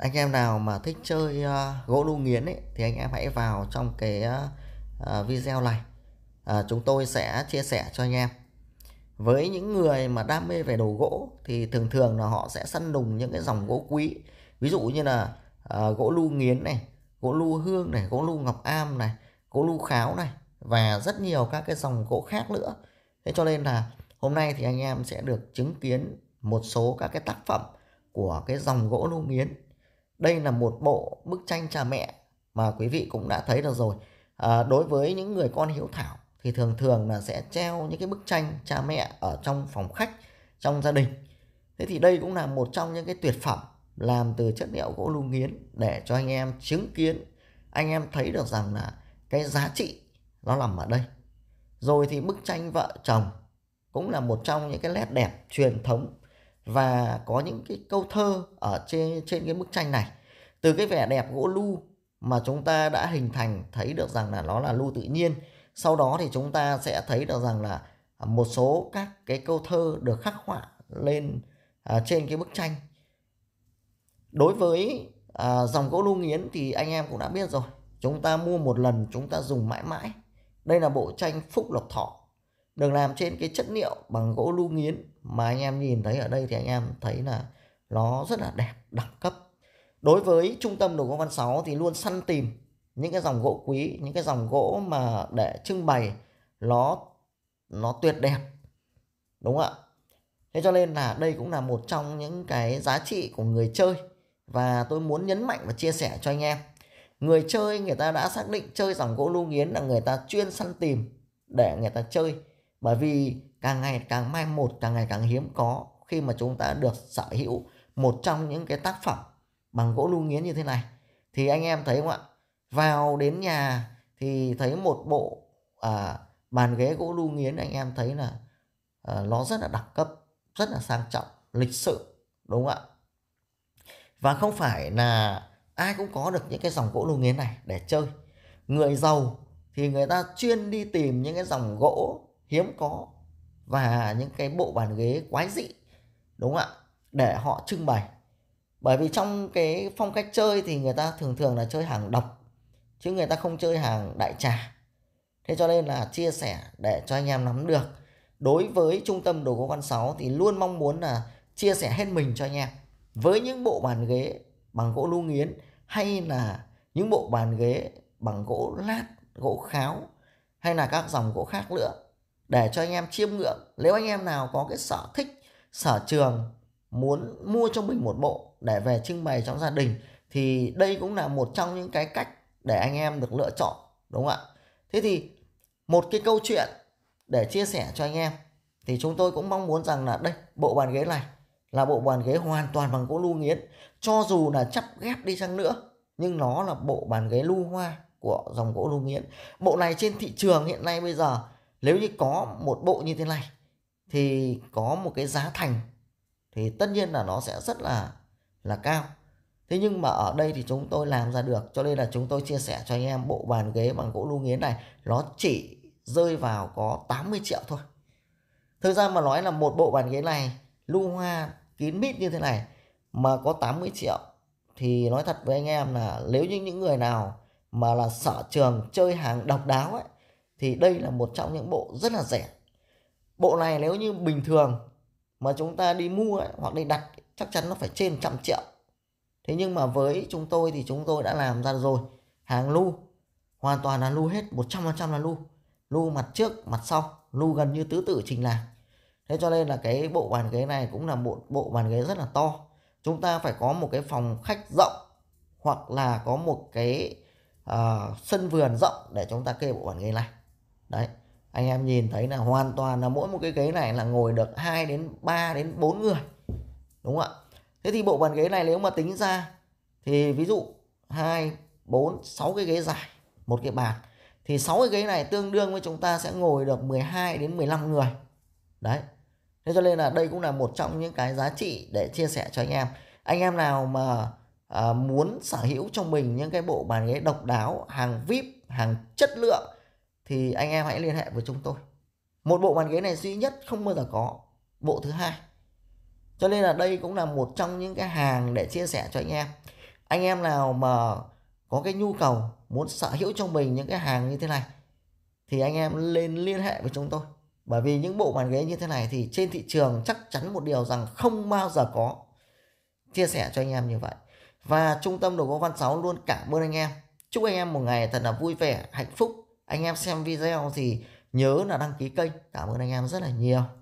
anh em nào mà thích chơi uh, gỗ lưu nghiến ấy, thì anh em hãy vào trong cái uh, video này uh, chúng tôi sẽ chia sẻ cho anh em với những người mà đam mê về đồ gỗ thì thường thường là họ sẽ săn đùng những cái dòng gỗ quý ví dụ như là uh, gỗ lưu nghiến này gỗ lưu hương này gỗ lưu ngọc am này gỗ lưu kháo này và rất nhiều các cái dòng gỗ khác nữa thế cho nên là hôm nay thì anh em sẽ được chứng kiến một số các cái tác phẩm của cái dòng gỗ lưu nghiến đây là một bộ bức tranh cha mẹ mà quý vị cũng đã thấy được rồi à, đối với những người con hiếu thảo thì thường thường là sẽ treo những cái bức tranh cha mẹ ở trong phòng khách trong gia đình thế thì đây cũng là một trong những cái tuyệt phẩm làm từ chất liệu gỗ lưu nghiến để cho anh em chứng kiến anh em thấy được rằng là cái giá trị nó nằm ở đây rồi thì bức tranh vợ chồng cũng là một trong những cái nét đẹp truyền thống và có những cái câu thơ ở trên trên cái bức tranh này từ cái vẻ đẹp gỗ lu mà chúng ta đã hình thành thấy được rằng là nó là lu tự nhiên sau đó thì chúng ta sẽ thấy được rằng là một số các cái câu thơ được khắc họa lên à, trên cái bức tranh đối với à, dòng gỗ lu nghiến thì anh em cũng đã biết rồi chúng ta mua một lần chúng ta dùng mãi mãi đây là bộ tranh phúc lộc thọ được làm trên cái chất liệu bằng gỗ lưu nghiến mà anh em nhìn thấy ở đây thì anh em thấy là nó rất là đẹp đẳng cấp đối với trung tâm đồ gỗ văn sáu thì luôn săn tìm những cái dòng gỗ quý những cái dòng gỗ mà để trưng bày nó nó tuyệt đẹp đúng không ạ thế cho nên là đây cũng là một trong những cái giá trị của người chơi và tôi muốn nhấn mạnh và chia sẻ cho anh em người chơi người ta đã xác định chơi dòng gỗ lưu nghiến là người ta chuyên săn tìm để người ta chơi bởi vì càng ngày càng mai một càng ngày càng hiếm có khi mà chúng ta được sở hữu một trong những cái tác phẩm bằng gỗ lưu nghiến như thế này thì anh em thấy không ạ vào đến nhà thì thấy một bộ à, bàn ghế gỗ lưu nghiến anh em thấy là à, nó rất là đẳng cấp rất là sang trọng lịch sự đúng không ạ và không phải là ai cũng có được những cái dòng gỗ lưu nghiến này để chơi người giàu thì người ta chuyên đi tìm những cái dòng gỗ hiếm có và những cái bộ bàn ghế quái dị đúng không ạ để họ trưng bày bởi vì trong cái phong cách chơi thì người ta thường thường là chơi hàng độc chứ người ta không chơi hàng đại trà thế cho nên là chia sẻ để cho anh em nắm được đối với trung tâm đồ gỗ văn sáu thì luôn mong muốn là chia sẻ hết mình cho anh em với những bộ bàn ghế bằng gỗ lưu nghiến hay là những bộ bàn ghế bằng gỗ lát gỗ kháo hay là các dòng gỗ khác nữa để cho anh em chiêm ngưỡng nếu anh em nào có cái sở thích sở trường muốn mua cho mình một bộ để về trưng bày trong gia đình thì đây cũng là một trong những cái cách để anh em được lựa chọn đúng không ạ thế thì một cái câu chuyện để chia sẻ cho anh em thì chúng tôi cũng mong muốn rằng là đây bộ bàn ghế này là bộ bàn ghế hoàn toàn bằng gỗ lu nghiến cho dù là chắp ghép đi chăng nữa nhưng nó là bộ bàn ghế lu hoa của dòng gỗ lu nghiến bộ này trên thị trường hiện nay bây giờ nếu như có một bộ như thế này thì có một cái giá thành thì tất nhiên là nó sẽ rất là là cao thế nhưng mà ở đây thì chúng tôi làm ra được cho nên là chúng tôi chia sẻ cho anh em bộ bàn ghế bằng gỗ lu nghiến này nó chỉ rơi vào có 80 triệu thôi thực ra mà nói là một bộ bàn ghế này lưu hoa kín mít như thế này mà có 80 triệu thì nói thật với anh em là nếu như những người nào mà là sở trường chơi hàng độc đáo ấy thì đây là một trong những bộ rất là rẻ bộ này nếu như bình thường mà chúng ta đi mua ấy, hoặc đi đặt chắc chắn nó phải trên trăm triệu thế nhưng mà với chúng tôi thì chúng tôi đã làm ra rồi hàng lu hoàn toàn là lu hết 100% là lu lu mặt trước mặt sau lu gần như tứ tử trình làng thế cho nên là cái bộ bàn ghế này cũng là một bộ bàn ghế rất là to chúng ta phải có một cái phòng khách rộng hoặc là có một cái uh, sân vườn rộng để chúng ta kê bộ bàn ghế này đấy anh em nhìn thấy là hoàn toàn là mỗi một cái ghế này là ngồi được 2 đến 3 đến 4 người đúng không ạ thế thì bộ bàn ghế này nếu mà tính ra thì ví dụ 2 4 6 cái ghế dài một cái bàn thì 6 cái ghế này tương đương với chúng ta sẽ ngồi được 12 đến 15 người đấy thế cho nên là đây cũng là một trong những cái giá trị để chia sẻ cho anh em anh em nào mà à, muốn sở hữu cho mình những cái bộ bàn ghế độc đáo hàng vip hàng chất lượng thì anh em hãy liên hệ với chúng tôi một bộ bàn ghế này duy nhất không bao giờ có bộ thứ hai cho nên là đây cũng là một trong những cái hàng để chia sẻ cho anh em anh em nào mà có cái nhu cầu muốn sở hữu cho mình những cái hàng như thế này thì anh em lên liên hệ với chúng tôi bởi vì những bộ bàn ghế như thế này thì trên thị trường chắc chắn một điều rằng không bao giờ có chia sẻ cho anh em như vậy và trung tâm đồ gỗ văn sáu luôn cảm ơn anh em chúc anh em một ngày thật là vui vẻ hạnh phúc anh em xem video thì nhớ là đăng ký kênh cảm ơn anh em rất là nhiều